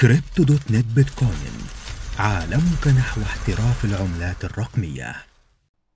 كريبتو دوت نت بيتكوين عالمك نحو احتراف العملات الرقمية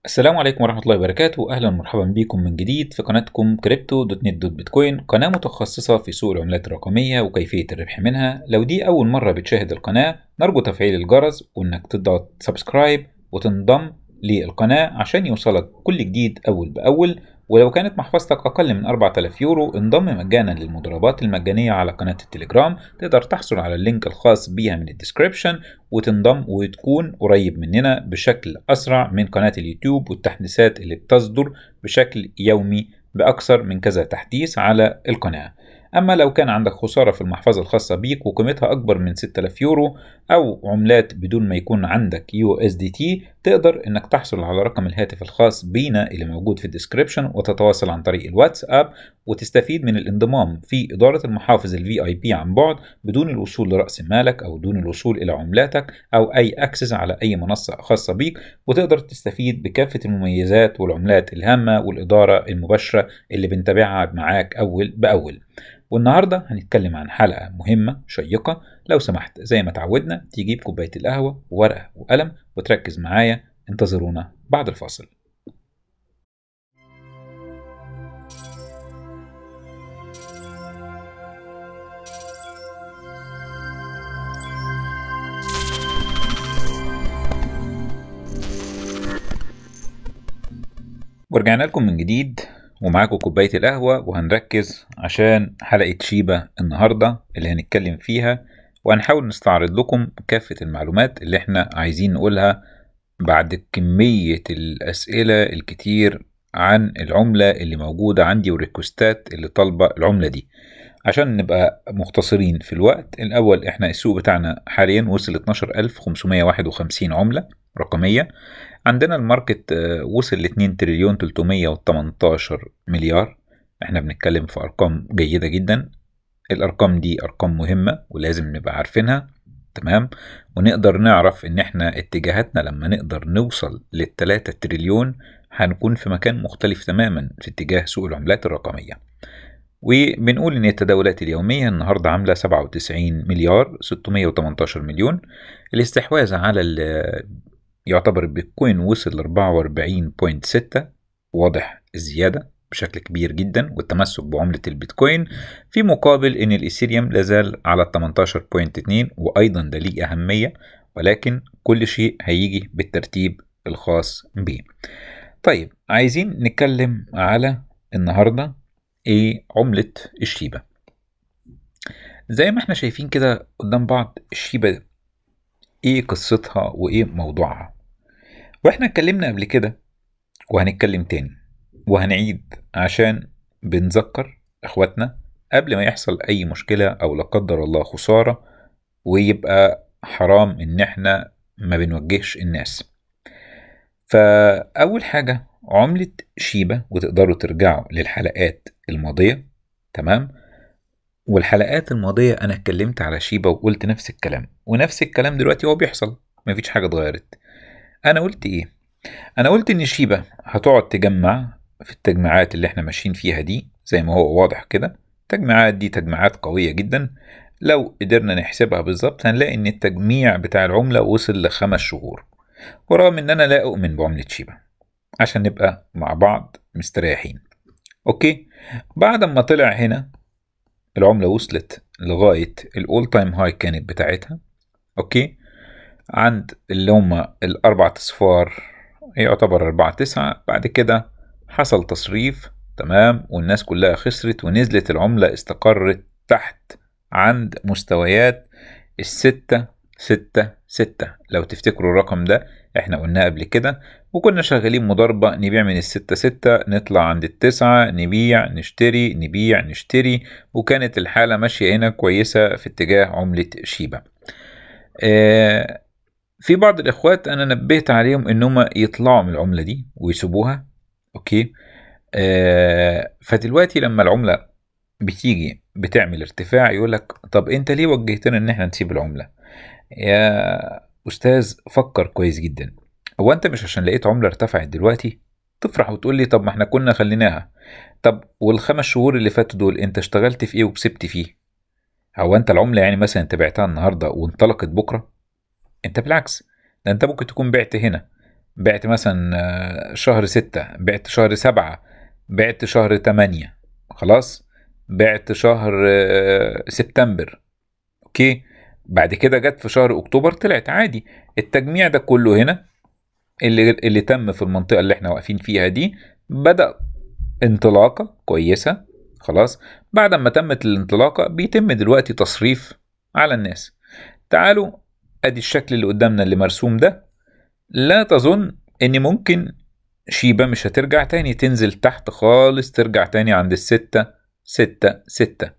السلام عليكم ورحمة الله وبركاته أهلا ومرحبا بكم من جديد في قناتكم كريبتو دوت نت دوت بيتكوين قناة متخصصة في سوق العملات الرقمية وكيفية الربح منها لو دي أول مرة بتشاهد القناة نرجو تفعيل الجرس وإنك تضغط سبسكرايب وتنضم للقناة عشان يوصلك كل جديد أول بأول ولو كانت محفظتك أقل من 4000 يورو انضم مجانا للمضاربات المجانية على قناة التليجرام تقدر تحصل على اللينك الخاص بيها من الديسكريبشن وتنضم وتكون قريب مننا بشكل أسرع من قناة اليوتيوب والتحديثات اللي بتصدر بشكل يومي بأكثر من كذا تحديث على القناة أما لو كان عندك خسارة في المحفظة الخاصة بيك وقيمتها أكبر من 6000 يورو أو عملات بدون ما يكون عندك يو اس دي تي تقدر انك تحصل على رقم الهاتف الخاص بينا اللي موجود في الديسكريبشن وتتواصل عن طريق الواتساب وتستفيد من الانضمام في إدارة المحافظ الفي اي بي عن بعد بدون الوصول لرأس مالك أو دون الوصول إلى عملاتك أو أي أكسس على أي منصة خاصة بيك وتقدر تستفيد بكافة المميزات والعملات الهامة والإدارة المباشرة اللي بنتابعها معاك أول بأول والنهارده هنتكلم عن حلقه مهمه شيقه لو سمحت زي ما اتعودنا تجيب كوبايه القهوه وورقه وقلم وتركز معايا انتظرونا بعد الفاصل ورجعنا لكم من جديد ومعاكم كوباية القهوة وهنركز عشان حلقة شيبة النهاردة اللي هنتكلم فيها وهنحاول نستعرض لكم كافة المعلومات اللي احنا عايزين نقولها بعد كمية الأسئلة الكتير عن العملة اللي موجودة عندي والريكوستات اللي طالبة العملة دي عشان نبقى مختصرين في الوقت الأول احنا السوق بتاعنا حاليا وصل 12551 عملة رقمية عندنا الماركت آه، وصل ل 2 تريليون 318 مليار احنا بنتكلم في ارقام جيدة جدا الارقام دي ارقام مهمة ولازم نبقى عارفينها تمام ونقدر نعرف ان احنا اتجاهاتنا لما نقدر نوصل للتلاتة تريليون هنكون في مكان مختلف تماما في اتجاه سوق العملات الرقمية وبنقول ان التداولات اليومية النهاردة عاملة 97 مليار 618 مليون الاستحواذ على يعتبر البيتكوين وصل 44.6 واضح الزيادة بشكل كبير جدا والتمسك بعملة البيتكوين في مقابل ان الايثيريوم لازال على 18.2 وايضا ده ليه اهمية ولكن كل شيء هيجي بالترتيب الخاص به طيب عايزين نتكلم على النهاردة ايه عملة الشيبة زي ما احنا شايفين كده قدام بعض الشيبة ايه قصتها وايه موضوعها واحنا اتكلمنا قبل كده وهنتكلم تاني وهنعيد عشان بنذكر اخواتنا قبل ما يحصل اي مشكلة او لا قدر الله خسارة ويبقى حرام ان احنا ما بنوجهش الناس فاول حاجة عملة شيبة وتقدروا ترجعوا للحلقات الماضية تمام والحلقات الماضية أنا اتكلمت على شيبة وقلت نفس الكلام ونفس الكلام دلوقتي هو بيحصل مفيش حاجة اتغيرت أنا قلت إيه؟ أنا قلت إن شيبة هتقعد تجمع في التجمعات اللي احنا ماشيين فيها دي زي ما هو واضح كده التجمعات دي تجمعات قوية جدا لو قدرنا نحسبها بالظبط هنلاقي إن التجميع بتاع العملة وصل لخمس شهور ورغم إن أنا لا أؤمن بعملة شيبة عشان نبقى مع بعض مستريحين أوكي بعد ما طلع هنا العملة وصلت لغاية الأول تايم هاي كانت بتاعتها أوكي عند اللي هما الأربعة أصفار يعتبر أربعة تسعة بعد كده حصل تصريف تمام والناس كلها خسرت ونزلت العملة استقرت تحت عند مستويات الستة ستة ستة لو تفتكروا الرقم ده احنا قلناه قبل كده وكنا شغالين مضاربة نبيع من الستة ستة نطلع عند التسعة نبيع نشتري نبيع نشتري وكانت الحالة ماشية هنا كويسة في اتجاه عملة شيبة آه في بعض الاخوات انا نبهت عليهم ان هم يطلعوا من العملة دي ويسيبوها اوكي آه فدلوقتي لما العملة بتيجي بتعمل ارتفاع يقول لك طب انت ليه وجهتنا ان احنا نسيب العمله يا استاذ فكر كويس جدا هو انت مش عشان لقيت عمله ارتفعت دلوقتي تفرح وتقول لي طب ما احنا كنا خليناها طب والخمس شهور اللي فاتوا دول انت اشتغلت في ايه وكسبت فيه هو انت العمله يعني مثلا انت بعتها النهارده وانطلقت بكره انت بالعكس ده انت ممكن تكون بعت هنا بعت مثلا آه، شهر ستة بعت شهر سبعة بعت شهر تمانية خلاص بعت شهر آه، سبتمبر اوكي بعد كده جت في شهر اكتوبر طلعت عادي التجميع ده كله هنا اللي اللي تم في المنطقه اللي احنا واقفين فيها دي بدا انطلاقه كويسه خلاص بعد ما تمت الانطلاقه بيتم دلوقتي تصريف على الناس تعالوا ادي الشكل اللي قدامنا اللي مرسوم ده لا تظن ان ممكن شيبة مش هترجع تاني تنزل تحت خالص ترجع تاني عند الستة ستة ستة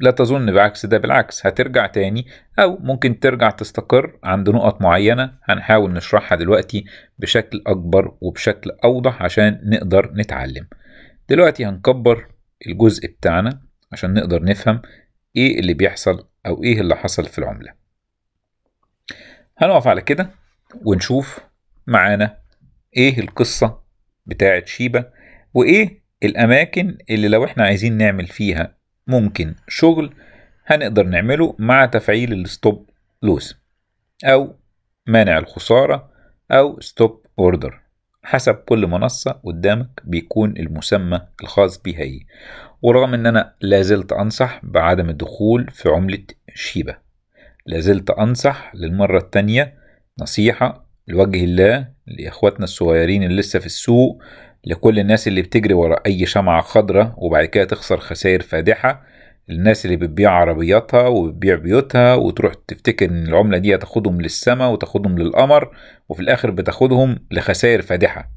لا تظن بعكس ده بالعكس هترجع تاني أو ممكن ترجع تستقر عند نقط معينة هنحاول نشرحها دلوقتي بشكل أكبر وبشكل أوضح عشان نقدر نتعلم دلوقتي هنكبر الجزء بتاعنا عشان نقدر نفهم إيه اللي بيحصل أو إيه اللي حصل في العملة هنقف على كده ونشوف معانا إيه القصة بتاعت شيبة وإيه الأماكن اللي لو إحنا عايزين نعمل فيها ممكن شغل هنقدر نعمله مع تفعيل الستوب لوس أو مانع الخسارة أو ستوب أوردر حسب كل منصة قدامك بيكون المسمى الخاص بيها ايه ورغم ان انا لازلت انصح بعدم الدخول في عملة شيبة لازلت انصح للمرة التانية نصيحة لوجه الله لإخواتنا الصغيرين اللي لسه في السوق لكل الناس اللي بتجري ورا أي شمعة خضرة وبعد كده تخسر خسائر فادحة الناس اللي بتبيع عربياتها وبتبيع بيوتها وتروح تفتكر ان العملة دي هتاخدهم للسماء وتاخدهم للقمر وفي الاخر بتاخدهم لخسائر فادحة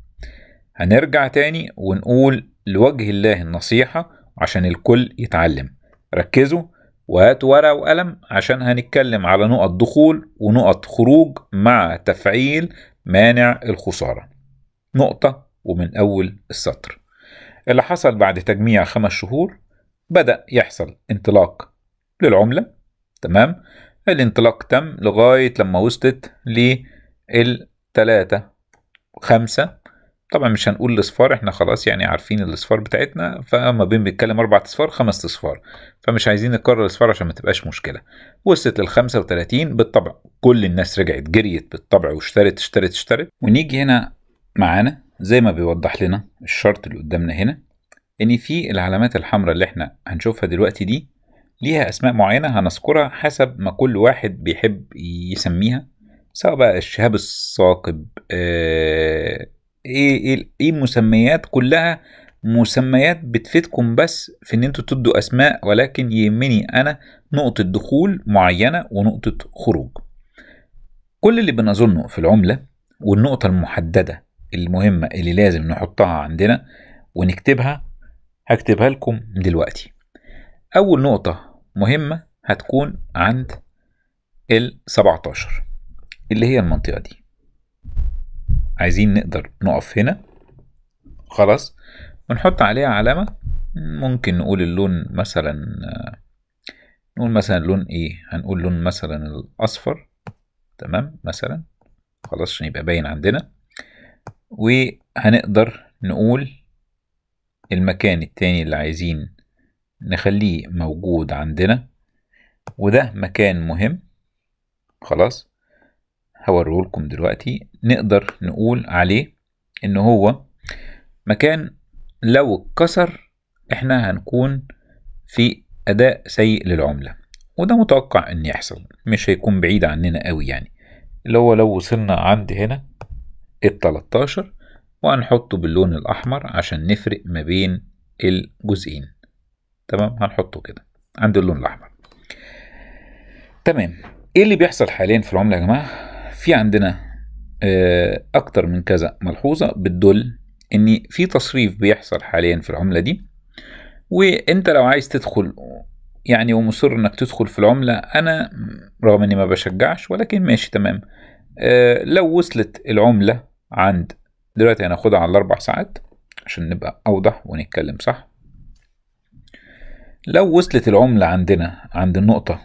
هنرجع تاني ونقول لوجه الله النصيحة عشان الكل يتعلم ركزوا وهاتوا ورقة وقلم عشان هنتكلم على نقط دخول ونقط خروج مع تفعيل مانع الخسارة نقطة ومن أول السطر اللي حصل بعد تجميع خمس شهور بدأ يحصل انطلاق للعملة تمام الانطلاق تم لغاية لما وصلت للتلاتة خمسة طبعا مش هنقول الاصفار احنا خلاص يعني عارفين الاصفار بتاعتنا فما بين بيتكلم اربع اصفار خمس اصفار فمش عايزين نكرر الاصفار عشان ما تبقاش مشكله وصلت لل 35 بالطبع كل الناس رجعت جريت بالطبع واشترت اشترت اشترت ونيجي هنا معانا زي ما بيوضح لنا الشرط اللي قدامنا هنا ان في العلامات الحمراء اللي احنا هنشوفها دلوقتي دي ليها اسماء معينة هنذكرها حسب ما كل واحد بيحب يسميها سواء بقى الشهاب الثاقب آه ايه ايه ايه كلها مسميات بتفيدكم بس في ان انتوا تدوا اسماء ولكن يهمني انا نقطة دخول معينة ونقطة خروج كل اللي بنظنه في العملة والنقطة المحددة المهمة اللي لازم نحطها عندنا ونكتبها هكتبها لكم دلوقتي أول نقطة مهمة هتكون عند ال 17 اللي هي المنطقة دي عايزين نقدر نقف هنا خلاص ونحط عليها علامة ممكن نقول اللون مثلا نقول مثلا لون ايه هنقول لون مثلا الاصفر تمام مثلا خلاص عشان يبقى باين عندنا وهنقدر نقول المكان التاني اللي عايزين نخليه موجود عندنا وده مكان مهم خلاص لكم دلوقتي نقدر نقول عليه ان هو مكان لو اتكسر احنا هنكون في اداء سيء للعمله وده متوقع ان يحصل مش هيكون بعيد عننا قوي يعني اللي هو لو وصلنا عند هنا ال 13 وهنحطه باللون الأحمر عشان نفرق ما بين الجزئين تمام هنحطه كده عند اللون الأحمر تمام ايه اللي بيحصل حاليا في العملة يا جماعة في عندنا آه، أكتر من كذا ملحوظة بتدل إن في تصريف بيحصل حاليا في العملة دي وأنت لو عايز تدخل يعني ومصر إنك تدخل في العملة أنا رغم إني ما بشجعش ولكن ماشي تمام آه، لو وصلت العملة عند دلوقتي هناخدها على الأربع ساعات عشان نبقى أوضح ونتكلم صح لو وصلت العملة عندنا عند النقطة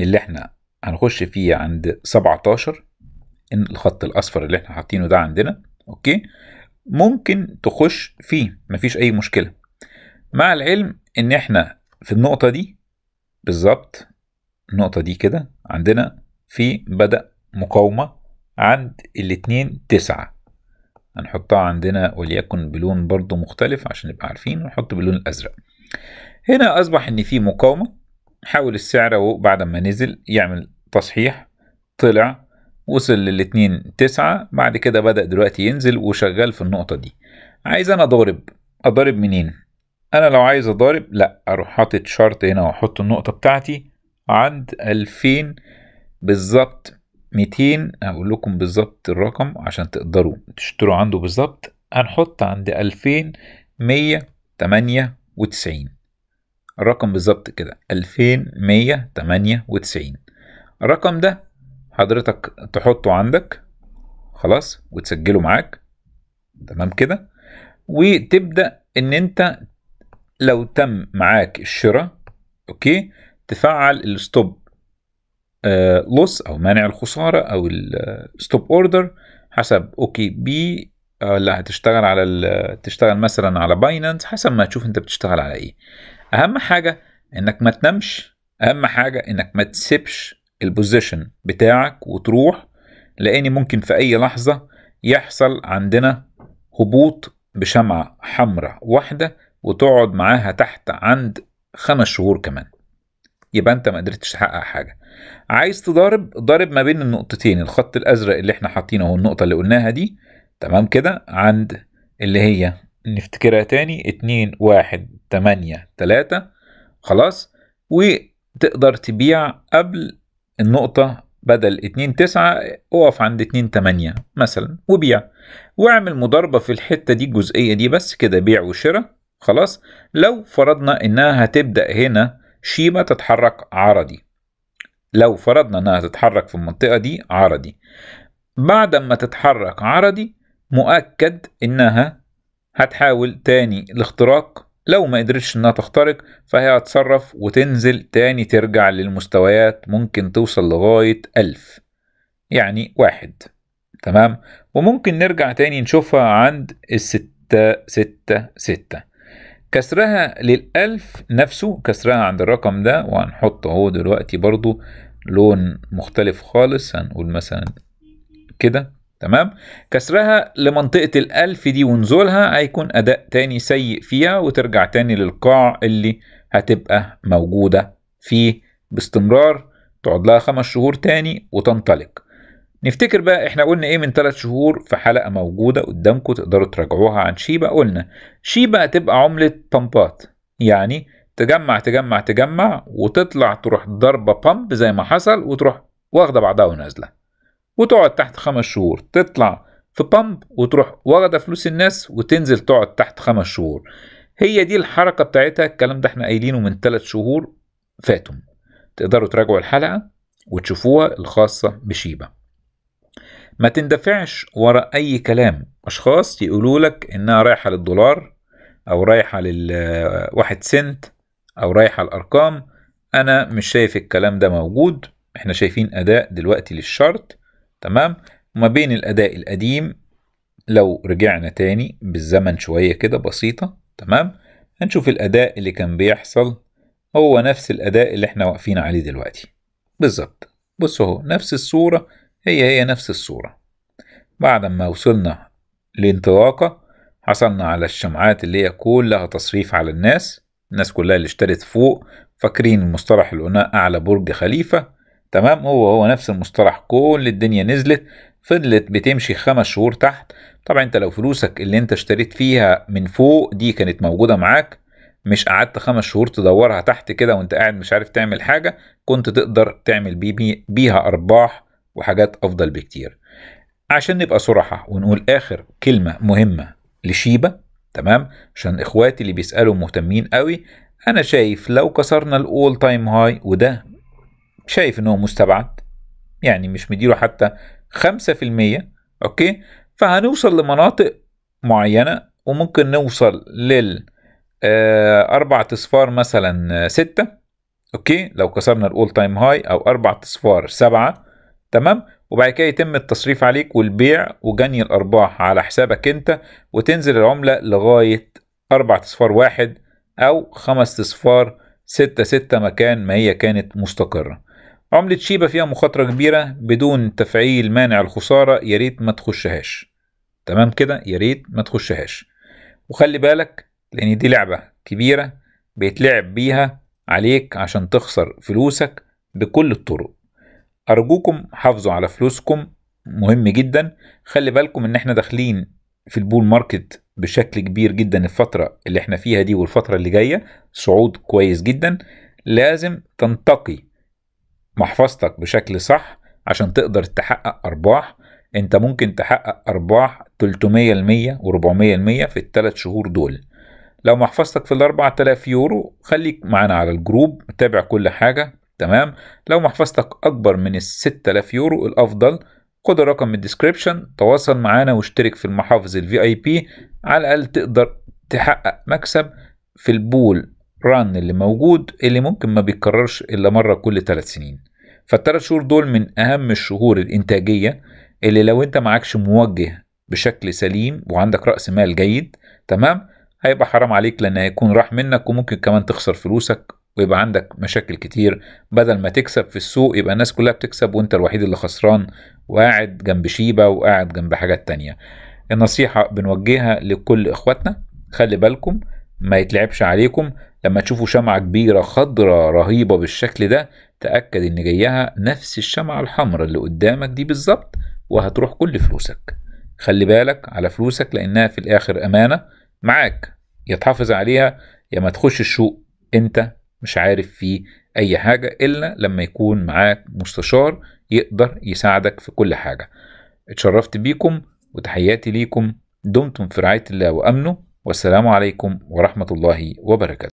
اللي احنا هنخش فيها عند 17 إن الخط الأصفر اللي احنا حاطينه ده عندنا أوكي ممكن تخش فيه مفيش أي مشكلة مع العلم إن احنا في النقطة دي بالظبط النقطة دي كده عندنا في بدأ مقاومة عند الاتنين تسعة هنحطها عندنا وليكن بلون برضو مختلف عشان نبقى عارفين ونحط باللون الأزرق هنا أصبح إن في مقاومة حاول السعر أهو بعد ما نزل يعمل تصحيح طلع وصل للاتنين تسعة بعد كده بدأ دلوقتي ينزل وشغال في النقطة دي عايز أنا أضارب أضارب منين؟ أنا لو عايز أضارب لأ أروح حاطط شرط هنا وأحط النقطة بتاعتي عند 2000 بالظبط 200 هقول لكم بالظبط الرقم عشان تقدروا تشتروا عنده بالظبط هنحط عند 2198 الرقم بالظبط كده 2198 الرقم ده حضرتك تحطه عندك خلاص وتسجله معاك تمام كده وتبدأ ان انت لو تم معاك الشراء اوكي تفعل الستوب لوس آه، او مانع الخساره او الستوب اوردر آه، حسب اوكي بي آه، لا هتشتغل على تشتغل مثلا على باينانس حسب ما تشوف انت بتشتغل على ايه اهم حاجه انك ما تنامش اهم حاجه انك ما تسيبش البوزيشن بتاعك وتروح لان ممكن في اي لحظه يحصل عندنا هبوط بشمعة حمراء واحدة وتقعد معاها تحت عند خمس شهور كمان يبقى انت ما قدرتش تحقق حاجه عايز تضارب ضارب ما بين النقطتين الخط الازرق اللي احنا حاطينه هو النقطه اللي قلناها دي تمام كده عند اللي هي نفتكرها تاني اتنين واحد تمانية تلاتة خلاص وتقدر تبيع قبل النقطة بدل اتنين تسعة اقف عند اتنين تمانية مثلا وبيع واعمل مضاربة في الحتة دي الجزئية دي بس كده بيع وشراء خلاص لو فرضنا انها هتبدأ هنا شيبة تتحرك عرضي لو فرضنا انها تتحرك في المنطقة دي عرضي بعد ما تتحرك عرضي مؤكد انها هتحاول تاني الاختراق لو ما قدرتش انها تخترق فهي هتصرف وتنزل تاني ترجع للمستويات ممكن توصل لغاية ألف يعني واحد تمام وممكن نرجع تاني نشوفها عند الستة ستة ستة كسرها للألف نفسه كسرها عند الرقم ده وهنحط اهو دلوقتي برضو لون مختلف خالص هنقول مثلا كده تمام كسرها لمنطقة الألف دي ونزولها هيكون أداء تاني سيء فيها وترجع تاني للقاع اللي هتبقى موجودة فيه باستمرار تقعد لها خمس شهور تاني وتنطلق نفتكر بقى احنا قلنا ايه من ثلاث شهور في حلقه موجوده قدامكم تقدروا تراجعوها عن شيبا قلنا شيبا هتبقى عمله بامبات يعني تجمع تجمع تجمع وتطلع تروح ضربه بامب زي ما حصل وتروح واخده بعضها ونازله وتقعد تحت خمس شهور تطلع في بامب وتروح واخده فلوس الناس وتنزل تقعد تحت خمس شهور هي دي الحركه بتاعتها الكلام ده احنا قايلينه من ثلاث شهور فاتوا تقدروا تراجعوا الحلقه وتشوفوها الخاصه بشيبه ما تندفعش ورا أي كلام أشخاص يقولوا لك إنها رايحة للدولار أو رايحة للواحد آه، سنت أو رايحة الأرقام أنا مش شايف الكلام ده موجود إحنا شايفين أداء دلوقتي للشرط تمام وما بين الأداء القديم لو رجعنا تاني بالزمن شوية كده بسيطة تمام هنشوف الأداء اللي كان بيحصل هو نفس الأداء اللي إحنا واقفين عليه دلوقتي بالظبط بص اهو نفس الصورة هي هي نفس الصورة بعد ما وصلنا لانطلاقة حصلنا على الشمعات اللي هي كلها تصريف على الناس الناس كلها اللي اشترت فوق فاكرين المصطلح اللي قلناه أعلى برج خليفة تمام هو هو نفس المصطلح كل الدنيا نزلت فضلت بتمشي خمس شهور تحت طبعا انت لو فلوسك اللي انت اشتريت فيها من فوق دي كانت موجودة معاك مش قعدت خمس شهور تدورها تحت كده وانت قاعد مش عارف تعمل حاجة كنت تقدر تعمل بي بي بيها أرباح وحاجات أفضل بكتير عشان نبقى صراحة ونقول آخر كلمة مهمة لشيبة تمام عشان إخواتي اللي بيسألوا مهتمين قوي أنا شايف لو كسرنا الأول تايم هاي وده شايف إن هو مستبعد يعني مش مديله حتى 5% أوكي فهنوصل لمناطق معينة وممكن نوصل لل آه، أربعة أصفار مثلا ستة أوكي لو كسرنا الأول تايم هاي أو أربعة أصفار سبعة تمام وبعد كده يتم التصريف عليك والبيع وجني الارباح على حسابك انت وتنزل العمله لغايه اربعة اصفار واحد او خمس اصفار ستة ستة مكان ما هي كانت مستقره عمله شيبه فيها مخاطره كبيره بدون تفعيل مانع الخساره ياريت ما تخشهاش تمام كده ياريت ما تخشهاش وخلي بالك لان دي لعبه كبيره بيتلعب بيها عليك عشان تخسر فلوسك بكل الطرق أرجوكم حافظوا على فلوسكم مهم جدا خلي بالكم إن احنا داخلين في البول ماركت بشكل كبير جدا الفترة اللي احنا فيها دي والفترة اللي جاية صعود كويس جدا لازم تنتقي محفظتك بشكل صح عشان تقدر تحقق أرباح انت ممكن تحقق أرباح 300% و400% في الثلاث شهور دول لو محفظتك في الأربعة تلاف يورو خليك معانا على الجروب تابع كل حاجة تمام لو محفظتك أكبر من ال 6000 يورو الأفضل خد الرقم من الديسكريبشن تواصل معانا واشترك في المحافظ الفي اي بي على الأقل تقدر تحقق مكسب في البول ران اللي موجود اللي ممكن ما بيتكررش إلا مرة كل 3 سنين فالثلاث شهور دول من أهم الشهور الإنتاجية اللي لو أنت معكش موجه بشكل سليم وعندك رأس مال جيد تمام هيبقى حرام عليك لأن هيكون راح منك وممكن كمان تخسر فلوسك ويبقى عندك مشاكل كتير بدل ما تكسب في السوق يبقى الناس كلها بتكسب وانت الوحيد اللي خسران وقاعد جنب شيبة وقاعد جنب حاجات تانية النصيحة بنوجهها لكل اخواتنا خلي بالكم ما يتلعبش عليكم لما تشوفوا شمعة كبيرة خضرة رهيبة بالشكل ده تأكد إن جايها نفس الشمعة الحمراء اللي قدامك دي بالظبط وهتروح كل فلوسك خلي بالك على فلوسك لأنها في الآخر أمانة معاك يتحافظ عليها يا ما تخش السوق أنت مش عارف فيه أي حاجة إلا لما يكون معاك مستشار يقدر يساعدك في كل حاجة اتشرفت بيكم وتحياتي ليكم دمتم في رعاية الله وأمنه والسلام عليكم ورحمة الله وبركاته